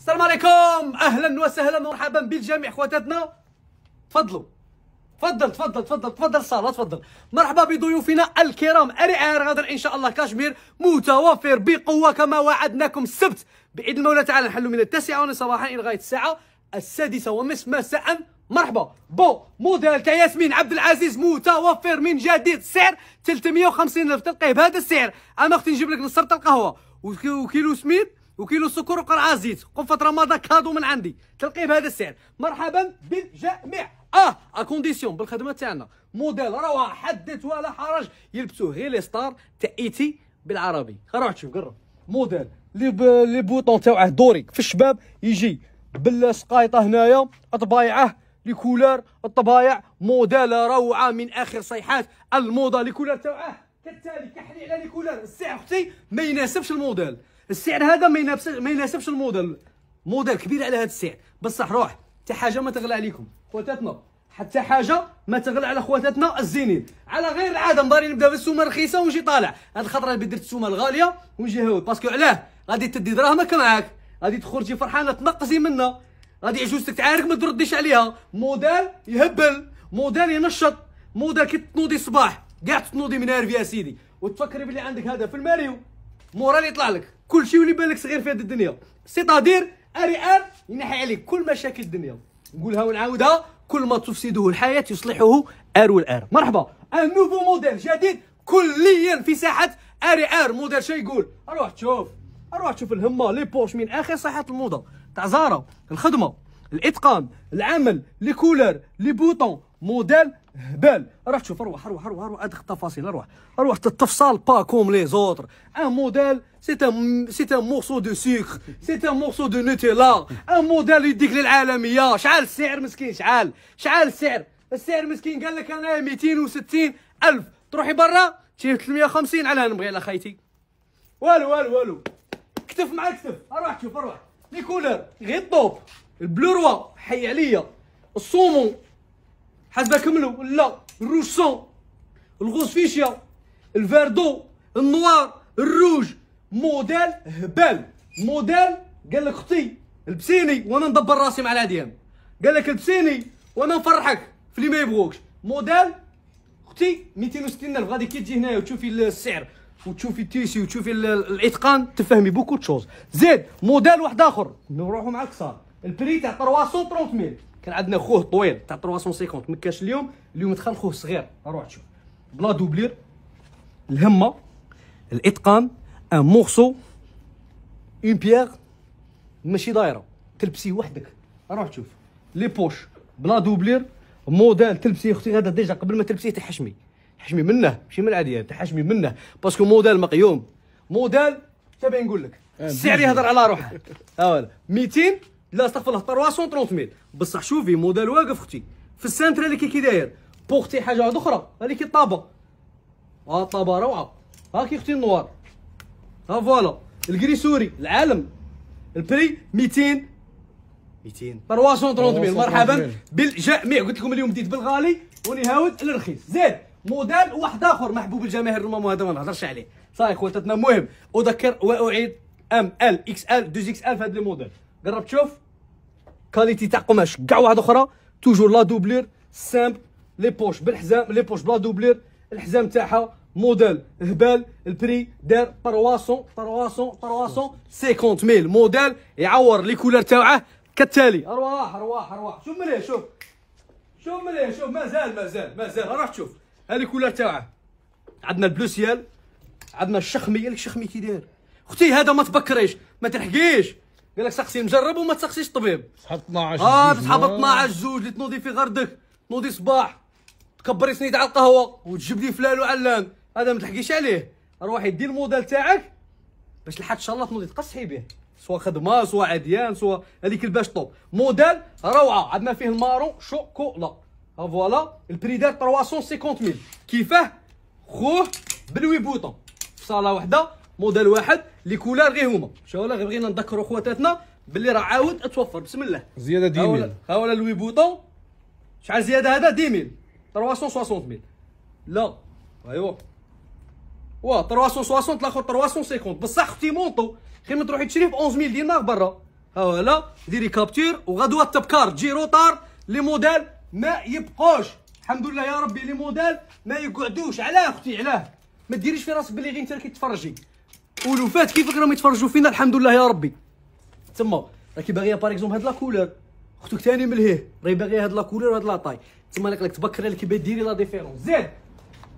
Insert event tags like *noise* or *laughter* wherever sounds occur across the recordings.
السلام عليكم اهلا وسهلا ومرحبا بالجميع خواتاتنا تفضلوا تفضل تفضل تفضل تفضل الصاله تفضل مرحبا بضيوفنا الكرام اير غدا ان شاء الله كاشمير متوفر بقوه كما وعدناكم السبت باذن المولى تعالى نحل من التاسعه صباحا الى غايه الساعه السادسه ونصف مساء مرحبا بو موديل ياسمين عبد العزيز متوفر من جديد سعر 350 الف تلقيه بهذا السعر انا اختي نجيب لك نص القهوه وكيلو سميد وكيلو السكر وقرعه زيت قنفه رمضان كادو من عندي تلقيه بهذا السعر مرحبا بالجميع اه اكونديسيون بالخدمه تاعنا موديل روعه حدث ولا حرج يلبسوه غير لي ستار تاع ايتي بالعربي روح تشوف قرب موديل لي ب... لي بوطون تاعه دوري في الشباب يجي بالسقايطه هنايا طبايعه لي كولار الطبايع موديل روعه من اخر صيحات الموضه لي كولار تاعه كالتالي كحلي على لي كولار السعر اختي ما يناسبش الموديل السعر هذا ما ما يناسبش الموديل موديل كبير على هذا السعر بصح روح حتى حاجه ما تغلى عليكم خواتاتنا حتى حاجه ما تغلى على خواتاتنا الزينين على غير العاده مضاري نبدا بالسومه رخيصه ونجي طالع هاد الخطره اللي درت السومه الغاليه ونجي هاود باسكو علاه غادي تدي دراهمك معاك غادي تخرجي فرحانه تنقصي منها غادي عجوزتك تعارك ما ترديش عليها موديل يهبل موديل ينشط موديل كي تنوضي الصباح كاع تنوضي منارفي يا سيدي وتفكري بلي عندك هذا في الماريو مورا اللي يطلع لك كلشي يولي بالك صغير في هذه الدنيا سيتادير ان ينحي عليك كل مشاكل الدنيا نقولها ونعاودها كل ما تفسده الحياه يصلحه ار والار مرحبا ان نوفو موديل جديد كليا في ساحه اري ار موديل شي يقول اروح تشوف اروح تشوف الهمه لي بوش من اخر ساحه الموضه تاع زاره الخدمه الاتقان العمل لي كولر لي بوطون موديل هبال راح تشوف اروح اروح اروح اروح ادخل تفاصيل اروح اروح تتفصل با كوم لي زوتر ان موديل سيت ان سيت ان مورسو دو سيكر سيت ان مورسو دو نوتيلا ان موديل يديك للعالميه شحال السعر مسكين شحال شحال السعر السعر مسكين قال لك انا 260 الف تروحي برا تجيب 350 على نبغي على خايتي والو والو والو كتف مع كتف اروح شوف اروح لي كولر غير الطوب البلو روا حي عليا الصومو حسبه كملوا لا الروشسون الغوص فيشيا الفيردو النوار الروج موديل هبال موديل قال لك اختي لبسيني وانا ندبر راسي مع العديان قال لك لبسيني وانا نفرحك في اللي ما يبغوكش موديل اختي 260 الف غادي كي تجي هنايا وتشوفي السعر وتشوفي التيسي وتشوفي الاتقان تفهمي بوكو تشوز زيد موديل واحد اخر نروحوا معاك صار البري تاع 330 ميل كان عندنا خوه طويل تاع 350 ما كاش اليوم اليوم دخل خوه صغير روح تشوف بلا دوبلير الهمه الاتقان ان مورسو اون بيير ماشي دايره تلبسيه وحدك روح تشوف لي بوش بلا دوبلير موديل تلبسيه اختي هذا ديجا قبل ما تلبسيه تحشمي حشمي منه ماشي من العاديه تحشمي منه باسكو موديل مقيوم موديل تبي نقول لك السعر آه، يهضر على روحه *laughs* اول 200 لا استغفر الله 330 ميل بصح شوفي موديل واقف اختي في السنتر اللي كي داير بوختي حاجه واحده اخرى اللي كي الطابه ها آه، الطابه روعه هاكي اختي النوار ها فوالا الكريسوري العالم البري 200 200 330 ميل مرحبا بالجميع قلت لكم اليوم بديت بالغالي ونهاود الرخيص زيد موديل واحد اخر محبوب الجماهير الرومان هذا ما نهضرش عليه صافي خواتاتنا المهم اذكر واعيد ام ال اكس ال 2 اكس ال في هذا الموديل قرب تشوف كاليتي تاع قماش كاع واحد اخرى توجور لا دوبلير سامبل لي بوش بالحزام لي بوش بلا دوبلير الحزام تاعها موديل هبال البري دار 300 300 350 ميل موديل يعور لي كولر تاعه كالتالي ارواح ارواح ارواح شوف مليه شوف شوف مليح شوف مازال مازال مازال راح تشوف لي كولر تاعه عندنا البلو سيال عندنا الشخميه الشخمي كي داير اختي هذا ما تبكريش ما تلحقيش قال لك سقسي مجرب وما تسقسيش الطبيب تسحب 12 اه تسحب 12 جوج اللي تنوضي في غردك تنوضي صباح تكبري سنيت على القهوه وتجيب لي فلان وعلان هذا ما تحكيش عليه روحي دير الموديل تاعك باش لحد ان شاء الله تنوضي تقصحي به سوا خدمه سوا عديان سوا هذيك الباش طوب موديل روعه عندنا فيه المارو شوكولا آه، فوالا البري دار 350000 كيفاه خوه بلوي بوطون في صاله واحده موديل واحد لي كولار غير هما شو غير بغينا نذكروا خواتاتنا باللي راه عاود اتوفر بسم الله زياده ديميل ها هو لوي بوطون شحال زياده هذا ديميل 360 ميل لا ايوا وا 360 الاخر 350 بصح اختي مونطو خير ما تروحي تشري ب 11000 دينار برا ها ولا ديري كابتور وغدوه تبكار تجي روطار لي موديل ما يبقوش الحمد لله يا ربي لي موديل ما يقعدوش علاه اختي علاه ما ديريش في راسك بلي غير انت اللي كتفرجي ولوفات كيفك راهم يتفرجوا فينا الحمد لله يا ربي تما راكي باغيه باغ اكزومبل هاد لا كولور اختك ثاني ملهيه راهي باغيه هاد لا كولور وهاد لا طاي تما لك لك تبكري لك ديري لا ديفيرونس زيد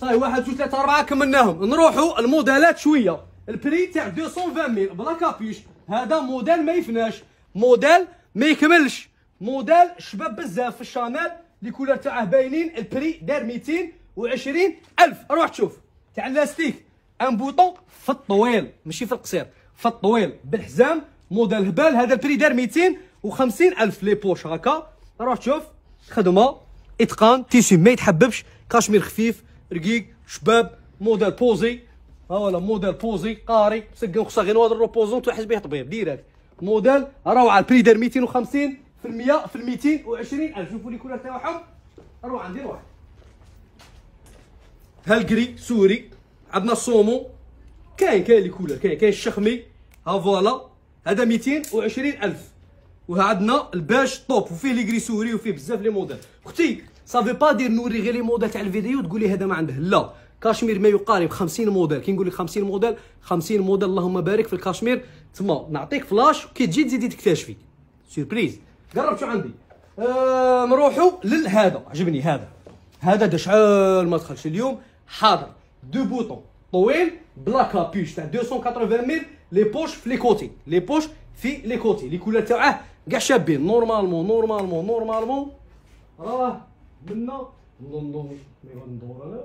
صاي واحد جوج ثلاثه اربعه كملناهم نروحوا الموديلات شويه البري تاع 220 ميل بلا كابيش هذا موديل ما يفناش موديل ما يكملش موديل شباب بزاف في الشانيل لي كولور تاعه باينين البري دار 220 الف روح تشوف تاع اللاستيك ان بوطون في الطويل ماشي في القصير في الطويل بالحزام موديل هبال هذا البري دار 250 الف لي بوش هكا روح شوف خدمه اتقان تيشي ما يتحببش كاشمير خفيف رقيق شباب موديل بوزي ها ولا موديل بوزي قاري مسكن خصها غير نوض روبوزون تحس به طبيب ديريكت موديل روعه البري دار 250 في المية في الميتين وعشرين الف شوفوا لي كولر تاعهم روعه ندير واحد هالجري سوري عندنا الصومون كاين كاين لي كولر كاين كاين الشخمي ها فوالا هذا 220000 وعندنا الباش طوب وفيه لي غريسوري وفيه بزاف لي موديل اختي صافي با دير نوري غير لي موديل تاع الفيديو تقول لي هذا ما عنده لا كاشمير ما يقارب 50 موديل كي نقول لك 50 موديل 50 موديل اللهم بارك في الكاشمير تما نعطيك فلاش كي تجي تزيدي تكتشفي سيربريز قرب شو عندي آه نروحوا لهذا عجبني هذا هذا دا ما دخلش اليوم حاضر دو بوطون طويل بلا كابيش تاع 280 ميل لي بوش في لي كوتي لي بوش في لي كوتي لي كولور تاعه كاع شابين نورمالمون نورمالمون نورمالمون راه منا ندور انا ولا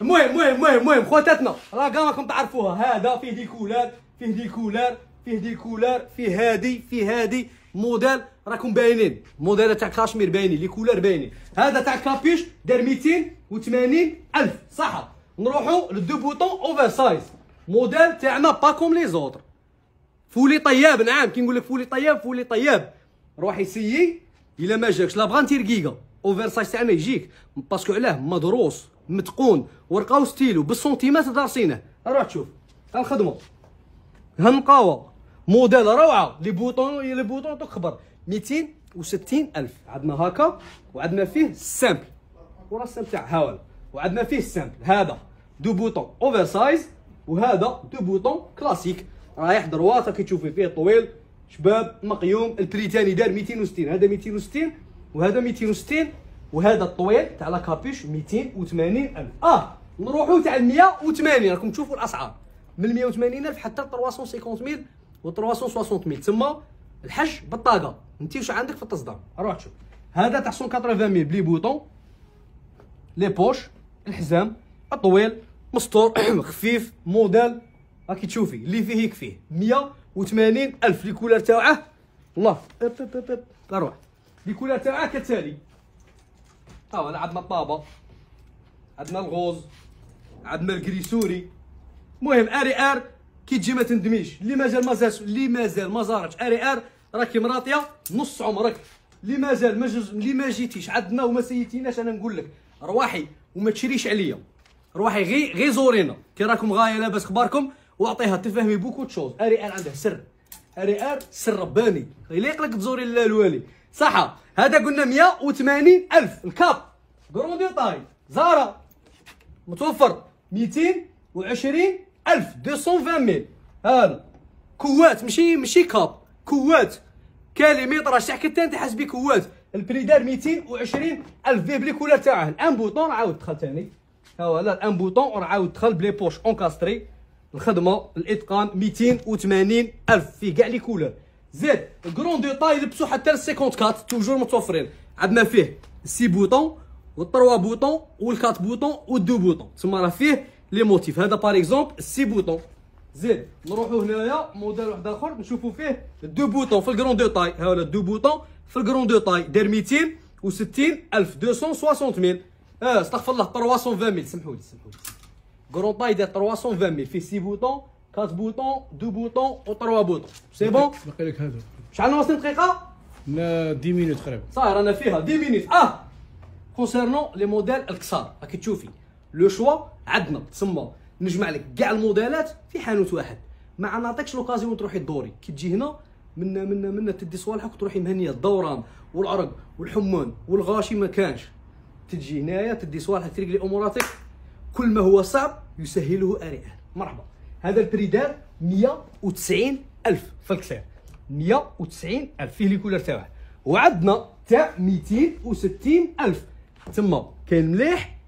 المهم المهم المهم المهم خواتاتنا راه كاع راكم تعرفوها هذا فيه ديكولار فيه ديكولار فيه ديكولار فيه هادي فيه هادي موديل راكم باينين الموديل تاع كاشمير باينين لي كولور باينين هذا تاع كابيش دار 280 الف صح نروحوا للدو بوطون اوفر سايز موديل تاعنا با كوم لي زوطر فولي طياب نعم كي نقول لك فولي طياب فولي طياب روحي سيي الا ما جاكش لا بغا نتير كيكا اوفر سايز تاعنا يجيك باسكو علاه مدروس متقون ورقه وستيلو بالسنتيمات دارسينه روح تشوف الخدمه هنقاوه موديل روعه لي بوطون لي بوطون تكبر 260 الف عندنا هكا وعندنا فيه السامبل وراه تاع هاول وعندنا فيه السامبل هذا دو بوطون اوفر سايز وهذا دو بوطون كلاسيك رايح دروات كي تشوفي فيه طويل شباب مقيوم البري تاني دار 260 هذا 260 وهذا 260 وهذا الطويل تاع لا كابيش 280 الف اه نروحوا تاع 180 راكم تشوفوا الاسعار من 180 الف حتى 350 و 360 000 تما الحج بطاقه انت واش عندك في التصدام روح شوف هذا تاع 180 ميل بلي بوطون لي بوش الحزام الطويل مستور *clears throat* خفيف موديل راكي تشوفي اللي فيه يكفيه 180 الف لي كولر تاعه الله روح لي كولر تاعه كالتالي ها هو عندنا الطابه عندنا الغوز عندنا الكريسوري المهم اري ار كي تجي ما تندميش اللي مازال ما زارش اللي مازال ما زارتش اري ار راكي مراطيه نص عمرك اللي مازال ما جز... اللي ما جيتيش عندنا وما سيتيناش انا نقول لك رواحي وما تشريش عليا رواحي غي غي زورينا كي راكم غايه لاباس اخباركم واعطيها تفهمي بوكو تشوز اري ار عنده سر اري ار سر رباني يليق لك تزوري الوالي صح هذا قلنا 180 الف الكاب كروندي طاي زارا متوفر 220 1220 ميل هذا كوات ماشي ماشي كاب كوات كاليميتر اش تحكي انت تحس بيه كوات البري دار 220 الف كولار تاعه الان بوطون عاود دخل ثاني ها هو لا الان بوطون عاود دخل بلي بوش اونكاستري الخدمه الاتقان 280 الف في كاع لي كولور زيد كرون طاي لبسو حتى ل 54 توجور متوفرين عندنا فيه السي بوطون والطروا بوطون والكات بوطون دو بوطون تما راه فيه Les motifs. Par exemple, 6 boutons. Nous avons vu le modèle de la courbe. Nous avons vu le modèle de la courbe. Nous avons vu le modèle de la courbe. Il y a 2 boutons. Il y a le grand de euh, taille. Dermiteine ou 7000. 260 000. C'est ce que je veux dire. 320 000. C'est ce que je veux dire. Le grand de taille est 320 000. Il y a 6 boutons. 4 boutons. 2 boutons. 3 boutons. C'est bon Je vais vous montrer. Je vais vous montrer. Je vais vous 10 minutes. 10 minutes. Ah Concernant les modèles de la courbe. لو شوا عندنا تسمى نجمع لك كاع الموديلات في حانوت واحد ما نعطيكش لوكازيون تروحي تدوري كي تجي هنا منا منا منا تدي صوالحك وتروحي مهنيه الدوران والعرق والحمان والغاشي ما كانش تجي هنايا تدي صوالحك تريقلي اموراتك كل ما هو صعب يسهله اريان مرحبا هذا البريدار 190 الف فالكسير 190 الف فيه لي كولر تاعه وعندنا تاع 260 الف تما كاين مليح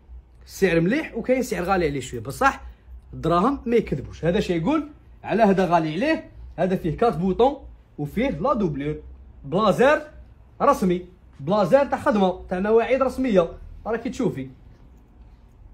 سعر مليح وكاين سعر غالي عليه شويه بصح الدراهم ما يكذبوش هذا شي يقول على هذا غالي عليه هذا فيه كات بوطون وفيه لا دوبلور بلازر رسمي بلازر تاع خدمه تاع مواعيد رسميه راكي تشوفي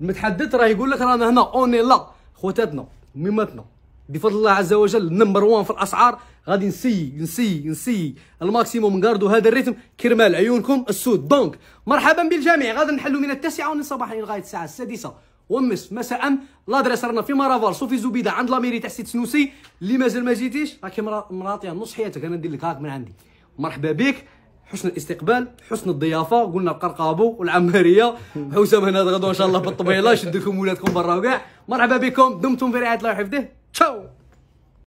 المتحدث راه يقول لك رانا هنا اوني لا خوتاتنا ميماتنا بفضل الله عز وجل نمبر وان في الاسعار غادي نسي نسي نسي الماكسيموم نقاردو هذا الريتم كرمال عيونكم السود دونك مرحبا بالجميع غادي نحلو من التاسعه صباحا لغايه الساعه السادسه ومس مساء لادريس رانا في مارافال صوفي زبيده عند لاميري تاع سيت سنوسي اللي مازال ما جيتيش راكي مراطيه نص حياتك انا ندير لك هاك من عندي مرحبا بك حسن الاستقبال حسن الضيافه قلنا القرقابو والعماريه حسام هنا غدو ان شاء الله بالطبيله شدكم ولادكم برا وكاع مرحبا بكم دمتم في رعايه الله وحفظه Ciao!